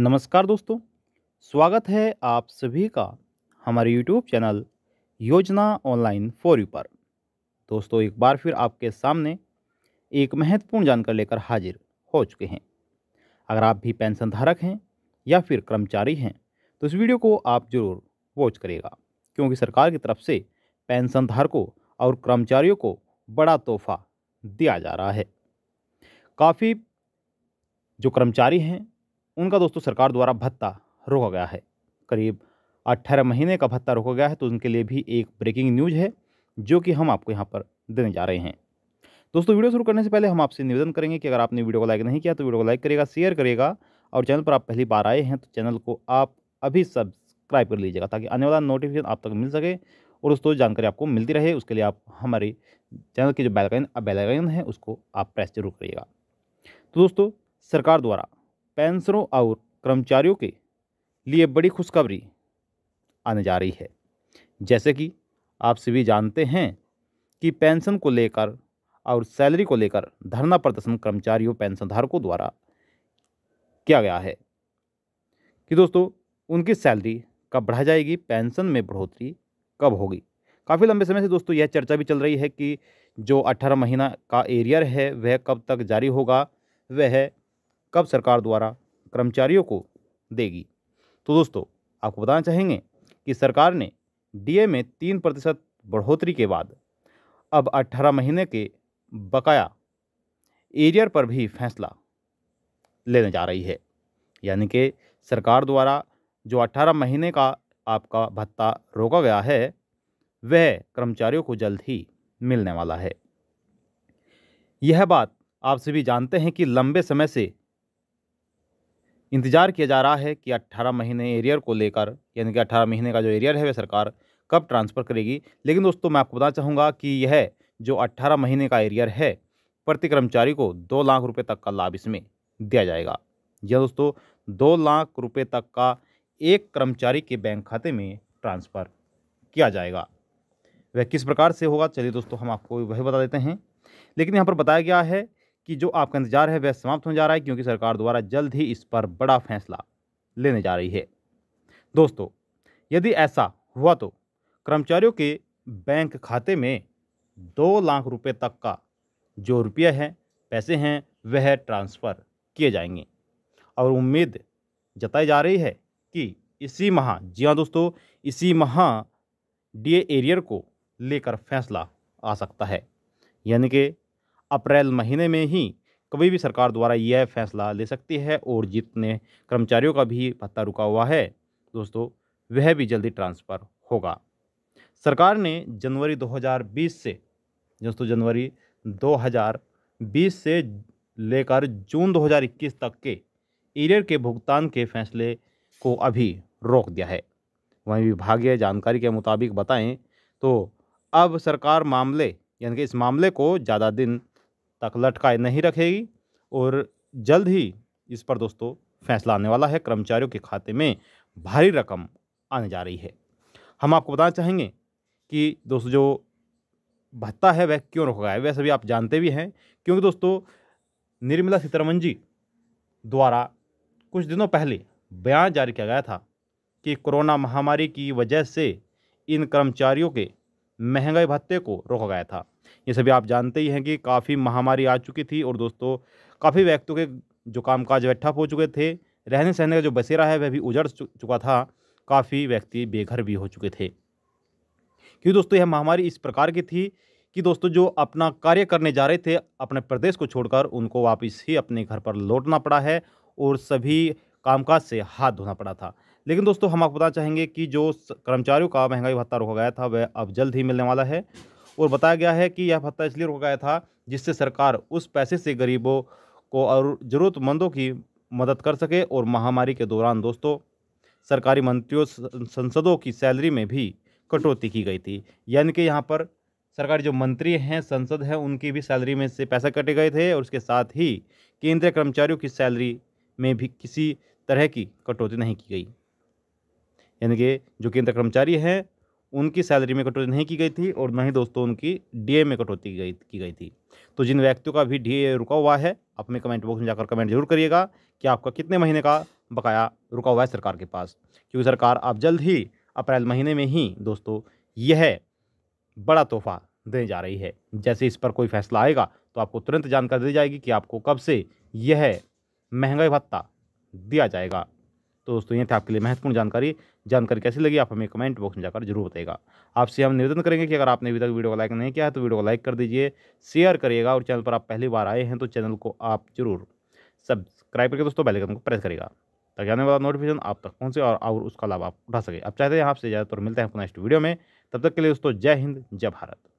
नमस्कार दोस्तों स्वागत है आप सभी का हमारे YouTube channel Yojana online for you पर दोस्तों एक बार फिर आपके सामने एक महत्वपूर्ण जानकारी लेकर हाजिर हो चुके हैं अगर आप भी पेंशन धारक हैं या फिर कर्मचारी हैं तो इस वीडियो को आप ज़रूर वॉच करेगा क्योंकि सरकार की तरफ से पेंशन धारकों और कर्मचारियों को बड़ा तोहफा दिया जा रहा है काफ़ी जो कर्मचारी हैं उनका दोस्तों सरकार द्वारा भत्ता रोका गया है करीब अट्ठारह महीने का भत्ता रोका गया है तो उनके लिए भी एक ब्रेकिंग न्यूज है जो कि हम आपको यहाँ पर देने जा रहे हैं दोस्तों वीडियो शुरू करने से पहले हम आपसे निवेदन करेंगे कि अगर आपने वीडियो को लाइक नहीं किया तो वीडियो को लाइक करेगा शेयर करेगा और चैनल पर आप पहली बार आए हैं तो चैनल को आप अभी सब्सक्राइब कर लीजिएगा ताकि आने वाला नोटिफिकेशन आप तक मिल सके और दोस्तों जानकारी आपको मिलती रहे उसके लिए आप हमारे चैनल की जो बैलकाइन बेलाइन है उसको आप प्रेस जरूर करिएगा तो दोस्तों सरकार द्वारा पेंशनों और कर्मचारियों के लिए बड़ी खुशखबरी आने जा रही है जैसे कि आप सभी जानते हैं कि पेंशन को लेकर और सैलरी को लेकर धरना प्रदर्शन कर्मचारियों पेंशनधारकों द्वारा किया गया है कि दोस्तों उनकी सैलरी कब बढ़ा जाएगी पेंशन में बढ़ोतरी कब होगी काफ़ी लंबे समय से दोस्तों यह चर्चा भी चल रही है कि जो अट्ठारह महीना का एरियर है वह कब तक जारी होगा वह कब सरकार द्वारा कर्मचारियों को देगी तो दोस्तों आपको बताना चाहेंगे कि सरकार ने डीए में तीन प्रतिशत बढ़ोतरी के बाद अब 18 महीने के बकाया एरियर पर भी फैसला लेने जा रही है यानी कि सरकार द्वारा जो 18 महीने का आपका भत्ता रोका गया है वह कर्मचारियों को जल्द ही मिलने वाला है यह बात आप सभी जानते हैं कि लंबे समय से इंतज़ार किया जा रहा है कि 18 महीने एरियर को लेकर यानी कि 18 महीने का जो एरियर है वह सरकार कब ट्रांसफ़र करेगी लेकिन दोस्तों मैं आपको बताना चाहूँगा कि यह जो 18 महीने का एरियर है प्रति कर्मचारी को दो लाख रुपये तक का लाभ इसमें दिया जाएगा यह दोस्तों दो लाख रुपये तक का एक कर्मचारी के बैंक खाते में ट्रांसफ़र किया जाएगा वह किस प्रकार से होगा चलिए दोस्तों हम आपको वही बता देते हैं लेकिन यहाँ पर बताया गया है कि जो आपका इंतजार है वह समाप्त होने जा रहा है क्योंकि सरकार द्वारा जल्द ही इस पर बड़ा फैसला लेने जा रही है दोस्तों यदि ऐसा हुआ तो कर्मचारियों के बैंक खाते में दो लाख रुपए तक का जो रुपया है पैसे हैं वह ट्रांसफ़र किए जाएंगे और उम्मीद जताई जा रही है कि इसी माह जी हाँ दोस्तों इसी माह डीए एरियर को लेकर फैसला आ सकता है यानी कि अप्रैल महीने में ही कभी भी सरकार द्वारा यह फैसला ले सकती है और जितने कर्मचारियों का भी भत्ता रुका हुआ है दोस्तों वह भी जल्दी ट्रांसफ़र होगा सरकार ने जनवरी 2020 से दोस्तों जनवरी 2020 से लेकर जून 2021 तक के ईरियर के भुगतान के फैसले को अभी रोक दिया है वहीं विभागीय जानकारी के मुताबिक बताएं तो अब सरकार मामले यानी कि इस मामले को ज़्यादा दिन तक लटकाए नहीं रखेगी और जल्द ही इस पर दोस्तों फैसला आने वाला है कर्मचारियों के खाते में भारी रकम आने जा रही है हम आपको बताना चाहेंगे कि दोस्तों जो भत्ता है वह क्यों रोका है वैसे भी आप जानते भी हैं क्योंकि दोस्तों निर्मला सीतारमन जी द्वारा कुछ दिनों पहले बयान जारी किया गया था कि कोरोना महामारी की वजह से इन कर्मचारियों के महंगाई भत्ते को रोका गया था ये सभी आप जानते ही हैं कि काफ़ी महामारी आ चुकी थी और दोस्तों काफ़ी व्यक्तियों के जो कामकाज वे ठप हो चुके थे रहने सहने का जो बसेरा है वह भी उजड़ चुका था काफ़ी व्यक्ति बेघर भी हो चुके थे क्योंकि दोस्तों यह महामारी इस प्रकार की थी कि दोस्तों जो अपना कार्य करने जा रहे थे अपने प्रदेश को छोड़कर उनको वापस ही अपने घर पर लौटना पड़ा है और सभी कामकाज से हाथ धोना पड़ा था लेकिन दोस्तों हम आपको बताना चाहेंगे कि जो कर्मचारियों का महंगाई भत्ता रोका गया था वह अब जल्द ही मिलने वाला है और बताया गया है कि यह भत्ता इसलिए रोका गया था जिससे सरकार उस पैसे से गरीबों को और ज़रूरतमंदों की मदद कर सके और महामारी के दौरान दोस्तों सरकारी मंत्रियों संसदों की सैलरी में भी कटौती की गई थी यानी कि यहाँ पर सरकारी जो मंत्री हैं संसद हैं उनकी भी सैलरी में से पैसा कटे गए थे और उसके साथ ही केंद्रीय कर्मचारियों की सैलरी में भी किसी तरह की कटौती नहीं की गई यानी कि जो केंद्र कर्मचारी हैं उनकी सैलरी में कटौती नहीं की गई थी और ना ही दोस्तों उनकी डीए में कटौती गई की गई थी तो जिन व्यक्तियों का भी डीए रुका हुआ है आप हमें कमेंट बॉक्स में जाकर कमेंट जरूर करिएगा कि आपका कितने महीने का बकाया रुका हुआ है सरकार के पास क्योंकि सरकार आप जल्द ही अप्रैल महीने में ही दोस्तों यह बड़ा तोहफा देने जा रही है जैसे इस पर कोई फैसला आएगा तो आपको तुरंत जानकारी दी जाएगी कि आपको कब से यह महंगाई भत्ता दिया जाएगा तो दोस्तों ये थे आपके लिए महत्वपूर्ण जानकारी जानकारी कैसी लगी आप हमें कमेंट बॉक्स में जाकर जरूर बताएगा आपसे हम निवेदन करेंगे कि अगर आपने अभी तक वीडियो को लाइक नहीं किया है तो वीडियो को लाइक कर दीजिए शेयर करिएगा और चैनल पर आप पहली बार आए हैं तो चैनल को आप जरूर सब्सक्राइब करके दोस्तों बेलकन को प्रेस करेगा ताकि आने वाला नोटिफिकेशन आप तक पहुँचे और, और उसका लाभ आप उठा सके आप चाहते हैं आपसे ज़्यादातर मिलते हैं अपना नेक्स्ट वीडियो में तब तक के लिए दोस्तों जय हिंद जय भारत